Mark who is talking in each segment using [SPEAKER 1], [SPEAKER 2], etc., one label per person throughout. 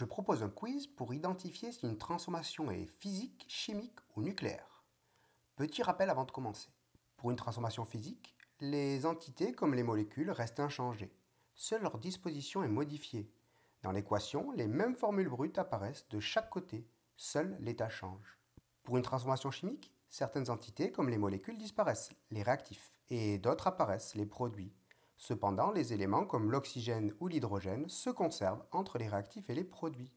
[SPEAKER 1] je propose un quiz pour identifier si une transformation est physique, chimique ou nucléaire. Petit rappel avant de commencer. Pour une transformation physique, les entités comme les molécules restent inchangées. Seule leur disposition est modifiée. Dans l'équation, les mêmes formules brutes apparaissent de chaque côté. Seul l'état change. Pour une transformation chimique, certaines entités comme les molécules disparaissent, les réactifs, et d'autres apparaissent, les produits. Cependant, les éléments comme l'oxygène ou l'hydrogène se conservent entre les réactifs et les produits.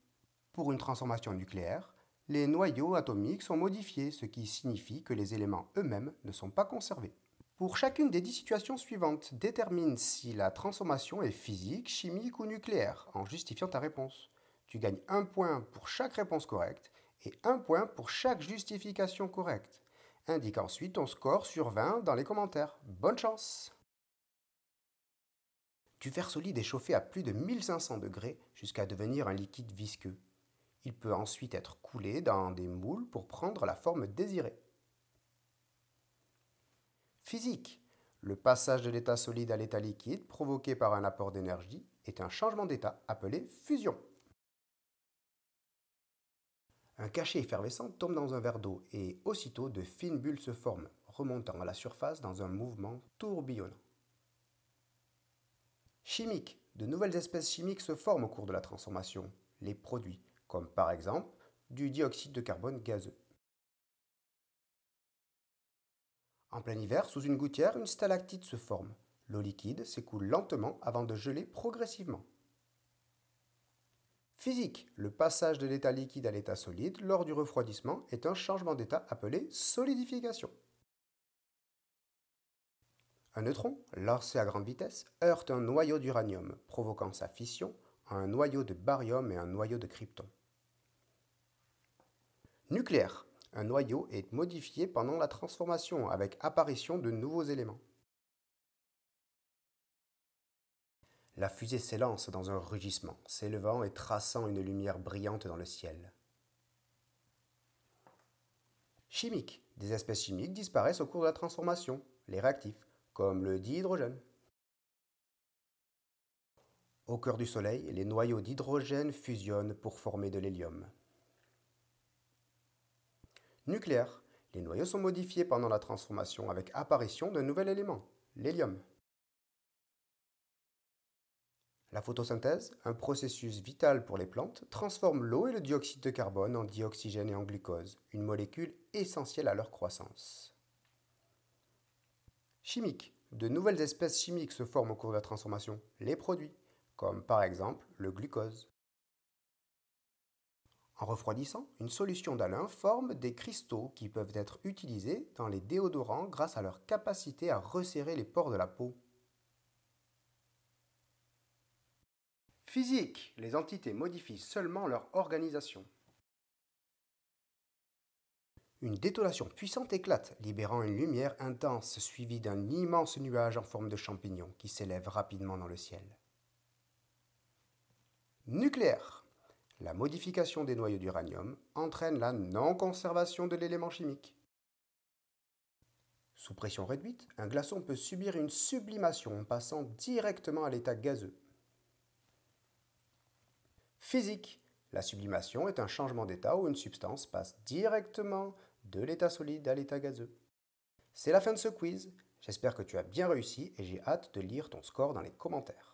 [SPEAKER 1] Pour une transformation nucléaire, les noyaux atomiques sont modifiés, ce qui signifie que les éléments eux-mêmes ne sont pas conservés. Pour chacune des dix situations suivantes, détermine si la transformation est physique, chimique ou nucléaire en justifiant ta réponse. Tu gagnes un point pour chaque réponse correcte et un point pour chaque justification correcte. Indique ensuite ton score sur 20 dans les commentaires. Bonne chance du verre solide est chauffé à plus de 1500 degrés jusqu'à devenir un liquide visqueux. Il peut ensuite être coulé dans des moules pour prendre la forme désirée. Physique. Le passage de l'état solide à l'état liquide provoqué par un apport d'énergie est un changement d'état appelé fusion. Un cachet effervescent tombe dans un verre d'eau et aussitôt de fines bulles se forment, remontant à la surface dans un mouvement tourbillonnant. Chimique. De nouvelles espèces chimiques se forment au cours de la transformation. Les produits, comme par exemple du dioxyde de carbone gazeux. En plein hiver, sous une gouttière, une stalactite se forme. L'eau liquide s'écoule lentement avant de geler progressivement. Physique. Le passage de l'état liquide à l'état solide lors du refroidissement est un changement d'état appelé solidification. Un neutron, lancé à grande vitesse, heurte un noyau d'uranium, provoquant sa fission en un noyau de barium et un noyau de krypton. Nucléaire. Un noyau est modifié pendant la transformation avec apparition de nouveaux éléments. La fusée s'élance dans un rugissement, s'élevant et traçant une lumière brillante dans le ciel. Chimique. Des espèces chimiques disparaissent au cours de la transformation, les réactifs, comme le dihydrogène. Au cœur du Soleil, les noyaux d'hydrogène fusionnent pour former de l'hélium. Nucléaire, les noyaux sont modifiés pendant la transformation avec apparition d'un nouvel élément, l'hélium. La photosynthèse, un processus vital pour les plantes, transforme l'eau et le dioxyde de carbone en dioxygène et en glucose, une molécule essentielle à leur croissance. Chimique. De nouvelles espèces chimiques se forment au cours de la transformation, les produits, comme par exemple le glucose. En refroidissant, une solution d'alun forme des cristaux qui peuvent être utilisés dans les déodorants grâce à leur capacité à resserrer les pores de la peau. Physique, les entités modifient seulement leur organisation. Une détonation puissante éclate, libérant une lumière intense suivie d'un immense nuage en forme de champignon qui s'élève rapidement dans le ciel. Nucléaire. La modification des noyaux d'uranium entraîne la non-conservation de l'élément chimique. Sous pression réduite, un glaçon peut subir une sublimation en passant directement à l'état gazeux. Physique. La sublimation est un changement d'état où une substance passe directement de l'état solide à l'état gazeux. C'est la fin de ce quiz, j'espère que tu as bien réussi et j'ai hâte de lire ton score dans les commentaires.